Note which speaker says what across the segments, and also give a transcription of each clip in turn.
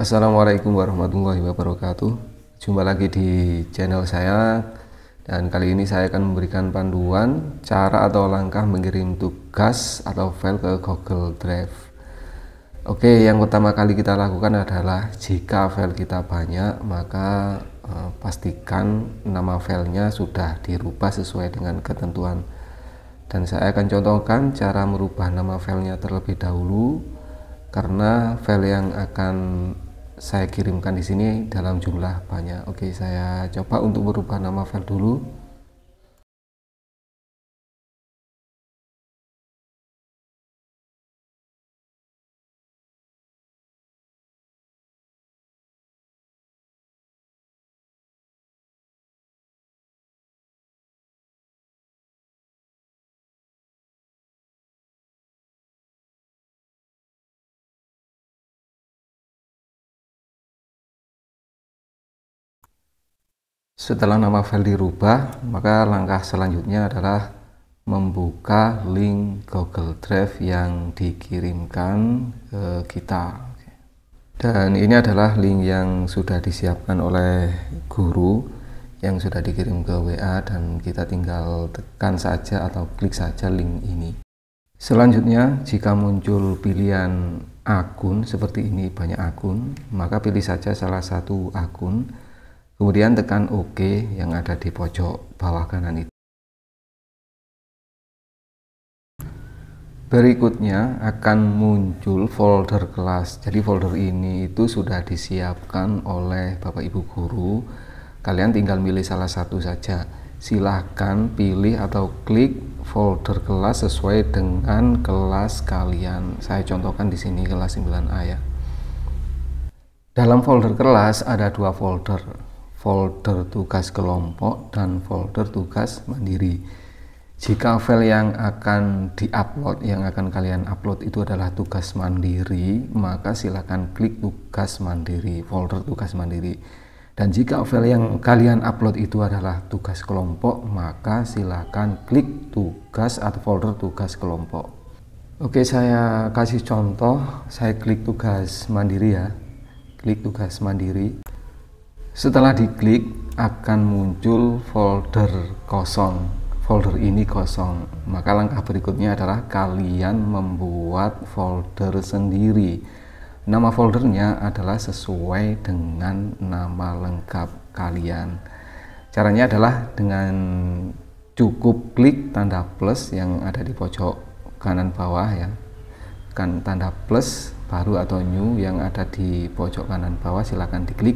Speaker 1: Assalamualaikum warahmatullahi wabarakatuh. Jumpa lagi di channel saya dan kali ini saya akan memberikan panduan cara atau langkah mengirim tugas atau file ke Google Drive. Oke, yang pertama kali kita lakukan adalah jika file kita banyak, maka eh, pastikan nama filenya sudah dirubah sesuai dengan ketentuan. Dan saya akan contohkan cara merubah nama filenya terlebih dahulu karena file yang akan saya kirimkan di sini dalam jumlah banyak. Oke, saya coba untuk merubah nama file dulu. Setelah nama file dirubah, maka langkah selanjutnya adalah membuka link Google Drive yang dikirimkan ke kita. Dan ini adalah link yang sudah disiapkan oleh guru yang sudah dikirim ke WA dan kita tinggal tekan saja atau klik saja link ini. Selanjutnya, jika muncul pilihan akun seperti ini banyak akun, maka pilih saja salah satu akun Kemudian tekan OK yang ada di pojok bawah kanan itu. Berikutnya akan muncul folder kelas. Jadi folder ini itu sudah disiapkan oleh Bapak Ibu guru. Kalian tinggal milih salah satu saja. Silahkan pilih atau klik folder kelas sesuai dengan kelas kalian. Saya contohkan di sini kelas 9A ya. Dalam folder kelas ada dua folder folder tugas kelompok dan folder tugas mandiri. Jika file yang akan diupload, yang akan kalian upload itu adalah tugas mandiri, maka silakan klik tugas mandiri, folder tugas mandiri. Dan jika file yang kalian upload itu adalah tugas kelompok, maka silakan klik tugas atau folder tugas kelompok. Oke, saya kasih contoh, saya klik tugas mandiri ya. Klik tugas mandiri. Setelah diklik akan muncul folder kosong. Folder ini kosong. Maka langkah berikutnya adalah kalian membuat folder sendiri. Nama foldernya adalah sesuai dengan nama lengkap kalian. Caranya adalah dengan cukup klik tanda plus yang ada di pojok kanan bawah ya. Kan tanda plus baru atau new yang ada di pojok kanan bawah silahkan diklik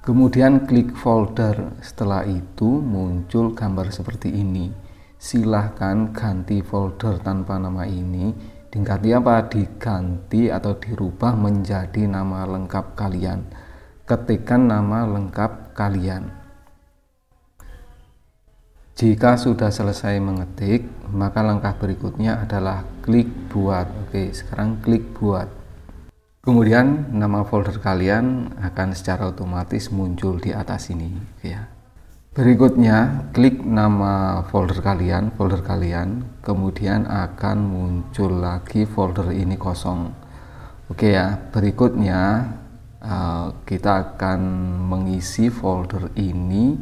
Speaker 1: Kemudian klik folder. Setelah itu muncul gambar seperti ini. Silahkan ganti folder tanpa nama ini. Diganti apa? Diganti atau dirubah menjadi nama lengkap kalian. Ketikkan nama lengkap kalian. Jika sudah selesai mengetik, maka langkah berikutnya adalah klik buat. Oke, sekarang klik buat. Kemudian nama folder kalian akan secara otomatis muncul di atas ini ya. Berikutnya klik nama folder kalian, folder kalian, kemudian akan muncul lagi folder ini kosong. Oke ya, berikutnya eh, kita akan mengisi folder ini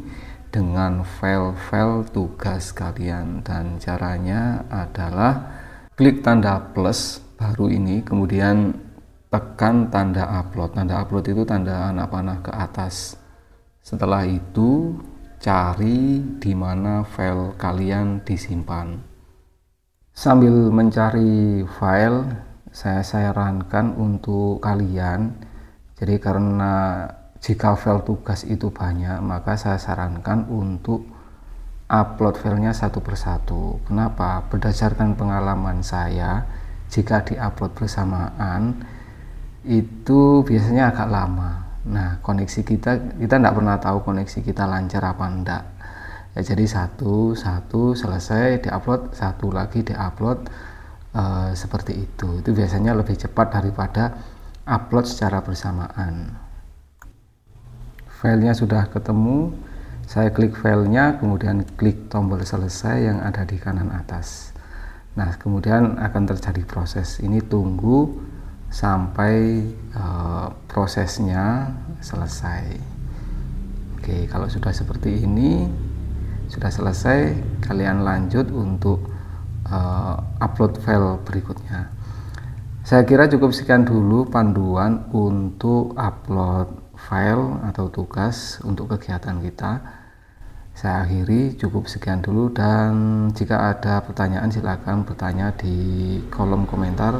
Speaker 1: dengan file-file tugas kalian dan caranya adalah klik tanda plus baru ini kemudian tekan tanda upload. Tanda upload itu tanda anak panah ke atas. Setelah itu, cari di mana file kalian disimpan. Sambil mencari file, saya sarankan untuk kalian. Jadi karena jika file tugas itu banyak, maka saya sarankan untuk upload filenya satu persatu. Kenapa? Berdasarkan pengalaman saya, jika diupload bersamaan, itu biasanya agak lama. Nah, koneksi kita kita tidak pernah tahu koneksi kita lancar apa enggak. Ya, jadi satu satu selesai diupload, satu lagi diupload uh, seperti itu. Itu biasanya lebih cepat daripada upload secara bersamaan. Filenya sudah ketemu, saya klik filenya, kemudian klik tombol selesai yang ada di kanan atas. Nah, kemudian akan terjadi proses. Ini tunggu sampai uh, prosesnya selesai. Oke, kalau sudah seperti ini sudah selesai, kalian lanjut untuk uh, upload file berikutnya. Saya kira cukup sekian dulu panduan untuk upload file atau tugas untuk kegiatan kita. Saya akhiri cukup sekian dulu dan jika ada pertanyaan silakan bertanya di kolom komentar.